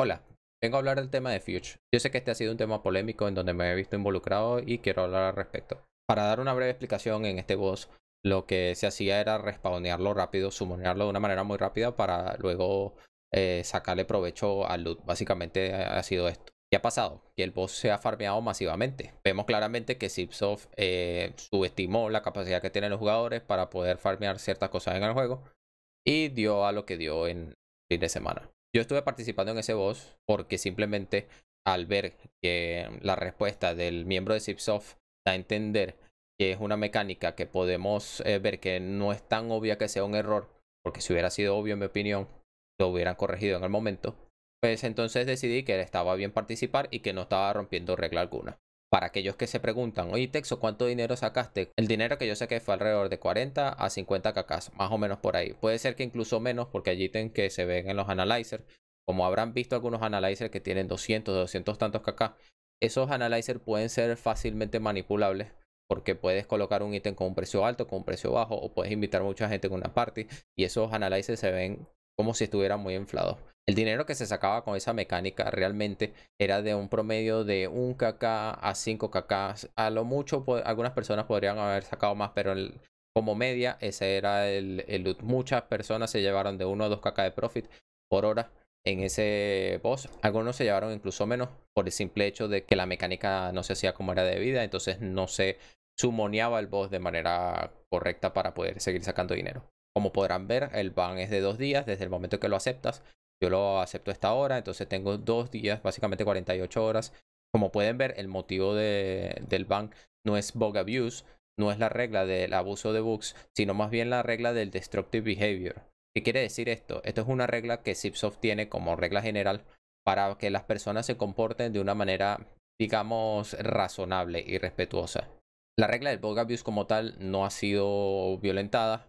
Hola, vengo a hablar del tema de Future. Yo sé que este ha sido un tema polémico en donde me he visto involucrado y quiero hablar al respecto. Para dar una breve explicación en este boss, lo que se hacía era respawnearlo rápido, sumonearlo de una manera muy rápida para luego eh, sacarle provecho al loot. Básicamente ha sido esto. ¿Qué ha pasado? Que el boss se ha farmeado masivamente. Vemos claramente que Zipsoft eh, subestimó la capacidad que tienen los jugadores para poder farmear ciertas cosas en el juego y dio a lo que dio en fin de semana. Yo estuve participando en ese boss porque simplemente al ver que la respuesta del miembro de Zipsoft da a entender que es una mecánica que podemos eh, ver que no es tan obvia que sea un error, porque si hubiera sido obvio en mi opinión, lo hubieran corregido en el momento. Pues entonces decidí que estaba bien participar y que no estaba rompiendo regla alguna. Para aquellos que se preguntan, oye Texo, ¿cuánto dinero sacaste? El dinero que yo saqué fue alrededor de 40 a 50 cacas, más o menos por ahí. Puede ser que incluso menos, porque allí ten que se ven en los analyzers. Como habrán visto algunos analyzers que tienen 200, 200 tantos cacas, esos analyzers pueden ser fácilmente manipulables porque puedes colocar un ítem con un precio alto, con un precio bajo, o puedes invitar mucha gente en una party y esos analyzers se ven como si estuvieran muy inflados. El dinero que se sacaba con esa mecánica realmente era de un promedio de 1 kk a 5 kk. A lo mucho algunas personas podrían haber sacado más, pero como media ese era el, el loot. Muchas personas se llevaron de 1 a 2 kk de profit por hora en ese boss. Algunos se llevaron incluso menos por el simple hecho de que la mecánica no se hacía como era debida, entonces no se sumoneaba el boss de manera correcta para poder seguir sacando dinero. Como podrán ver, el ban es de dos días desde el momento que lo aceptas yo lo acepto esta hora, entonces tengo dos días, básicamente 48 horas. Como pueden ver, el motivo del ban no es bug abuse, no es la regla del abuso de bugs, sino más bien la regla del destructive behavior. ¿Qué quiere decir esto? Esto es una regla que Zipsoft tiene como regla general para que las personas se comporten de una manera, digamos, razonable y respetuosa. La regla del bug abuse como tal no ha sido violentada,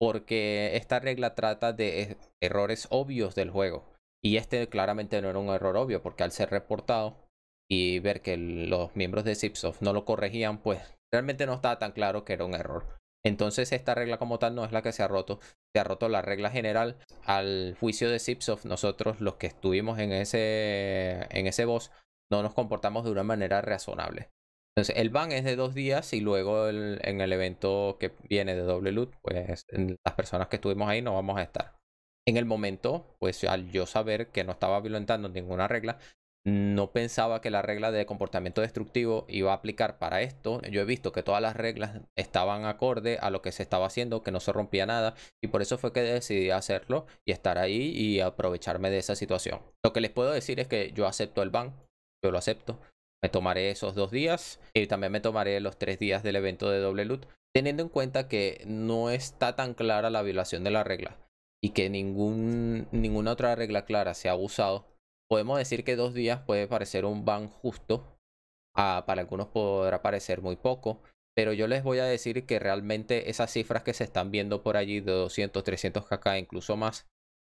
porque esta regla trata de e-, errores obvios del juego. Y este claramente no era un error obvio, porque al ser reportado y ver que los miembros de Zipsoft no lo corregían, pues realmente no estaba tan claro que era un error. Entonces esta regla como tal no es la que se ha roto, se ha roto la regla general. Al juicio de Zipsoft, nosotros los que estuvimos en ese, en ese boss, no nos comportamos de una manera razonable. Entonces, el ban es de dos días y luego en el evento que viene de doble loot, pues las personas que estuvimos ahí no vamos a estar. En el momento, pues al yo saber que no estaba violentando ninguna regla, no pensaba que la regla de comportamiento destructivo iba a aplicar para esto. Yo he visto que todas las reglas estaban acorde a lo que se estaba haciendo, que no se rompía nada, y por eso fue que decidí hacerlo y estar ahí y aprovecharme de esa situación. Lo que les puedo decir es que yo acepto el ban, yo lo acepto, me tomaré esos dos días y eh, también me tomaré los tres días del evento de doble loot, teniendo en cuenta que no está tan clara la violación de la regla y que ningún, ninguna otra regla clara se ha abusado. Podemos decir que dos días puede parecer un ban justo, para algunos podrá parecer muy poco, pero yo les voy a decir que realmente esas cifras que se están viendo por allí de 200, 300 kk, incluso más,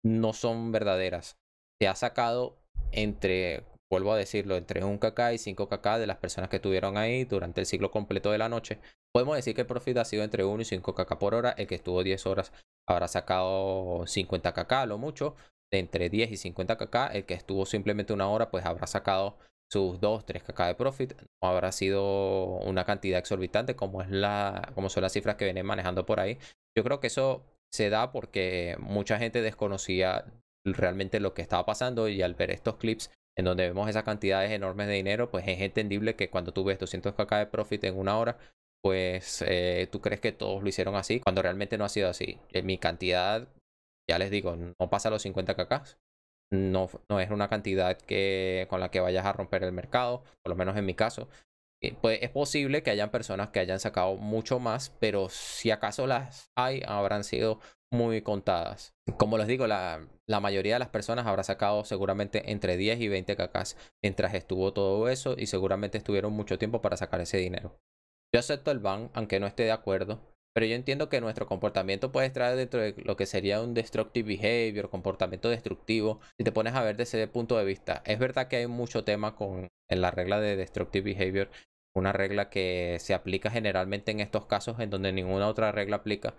no son verdaderas. Se ha sacado entre vuelvo a decirlo, entre 1kk y 5kk de las personas que estuvieron ahí durante el ciclo completo de la noche. Podemos decir que el profit ha sido entre 1 y 5kk por hora. El que estuvo 10 horas habrá sacado 50kk, lo mucho. entre 10 y 50kk, el que estuvo simplemente una hora, pues habrá sacado sus 2, 3kk de profit. No habrá sido una cantidad exorbitante como, es la, como son las cifras que vienen manejando por ahí. Yo creo que eso se da porque mucha gente desconocía realmente lo que estaba pasando y al ver estos clips en donde vemos esas cantidades enormes de dinero, pues es entendible que cuando tú ves 200 kk de profit en una hora, pues eh, tú crees que todos lo hicieron así, cuando realmente no ha sido así. Eh, mi cantidad, ya les digo, no pasa los 50 kk No, no es una cantidad que, con la que vayas a romper el mercado, por lo menos en mi caso. Eh, pues es posible que hayan personas que hayan sacado mucho más, pero si acaso las hay, habrán sido muy contadas. Como les digo, la, mayoría de las personas habrá sacado seguramente entre 10 y 20 cacas mientras estuvo todo eso y seguramente estuvieron mucho tiempo para sacar ese dinero. Yo acepto el ban, aunque no esté de acuerdo, pero yo entiendo que nuestro comportamiento puede estar dentro de lo que sería un destructive behavior, comportamiento destructivo, si te pones a ver desde ese punto de vista. Es verdad que hay mucho tema con en la regla de destructive behavior una regla que se aplica generalmente en estos casos en donde ninguna otra regla aplica.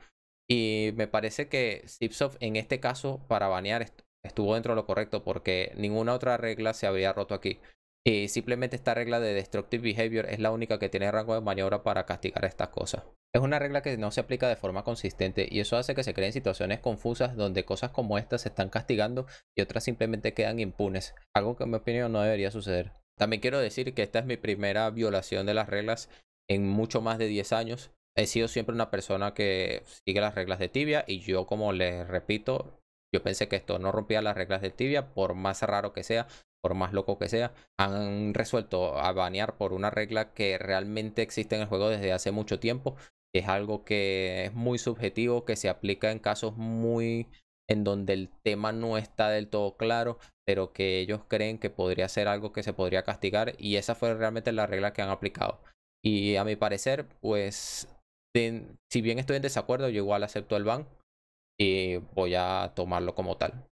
Y me parece que Zipsoft en este caso para banear estuvo dentro de lo correcto porque ninguna otra regla se habría roto aquí. Y simplemente esta regla de Destructive Behavior es la única que tiene rango de maniobra para castigar estas cosas. Es una regla que no se aplica de forma consistente y eso hace que se creen situaciones confusas donde cosas como estas se están castigando y otras simplemente quedan impunes, algo que en mi opinión no debería suceder. También quiero decir que esta es mi primera violación de las reglas en mucho más de 10 años. He sido siempre una persona que sigue las reglas de tibia y yo como les repito, yo pensé que esto no rompía las reglas de tibia, por más raro que sea, por más loco que sea, han resuelto a banear por una regla que realmente existe en el juego desde hace mucho tiempo. Es algo que es muy subjetivo, que se aplica en casos muy en donde el tema no está del todo claro, pero que ellos creen que podría ser algo que se podría castigar y esa fue realmente la regla que han aplicado. Y a mi parecer, pues, si bien estoy en desacuerdo, yo igual acepto el ban y voy a tomarlo como tal.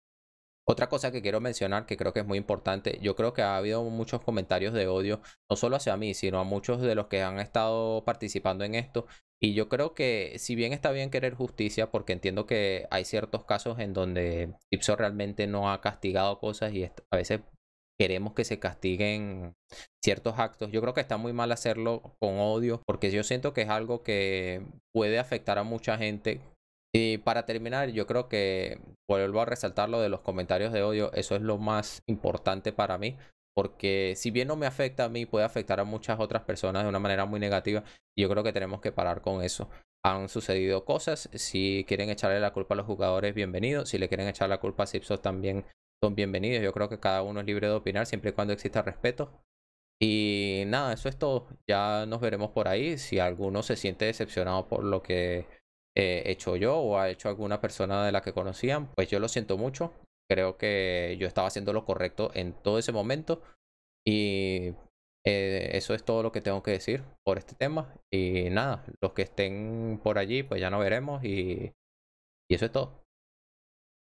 Otra cosa que quiero mencionar que creo que es muy importante, yo creo que ha habido muchos comentarios de odio, no solo hacia mí, sino a muchos de los que han estado participando en esto. Y yo creo que si bien está bien querer justicia, porque entiendo que hay ciertos casos en donde Ipsos realmente no ha castigado cosas y a veces queremos que se castiguen ciertos actos. Yo creo que está muy mal hacerlo con odio, porque yo siento que es algo que puede afectar a mucha gente y para terminar, yo creo que vuelvo a resaltar lo de los comentarios de odio, eso es lo más importante para mí, porque si bien no me afecta a mí, puede afectar a muchas otras personas de una manera muy negativa, y yo creo que tenemos que parar con eso. Han sucedido cosas, si quieren echarle la culpa a los jugadores, bienvenidos, si le quieren echar la culpa a Sipsos también son bienvenidos, yo creo que cada uno es libre de opinar siempre y cuando exista respeto. Y nada, eso es todo, ya nos veremos por ahí, si alguno se siente decepcionado por lo que eh, hecho yo o ha hecho alguna persona de la que conocían, pues yo lo siento mucho. Creo que yo estaba haciendo lo correcto en todo ese momento. Y eh, eso es todo lo que tengo que decir por este tema. Y nada, los que estén por allí, pues ya nos veremos. Y, y eso es todo.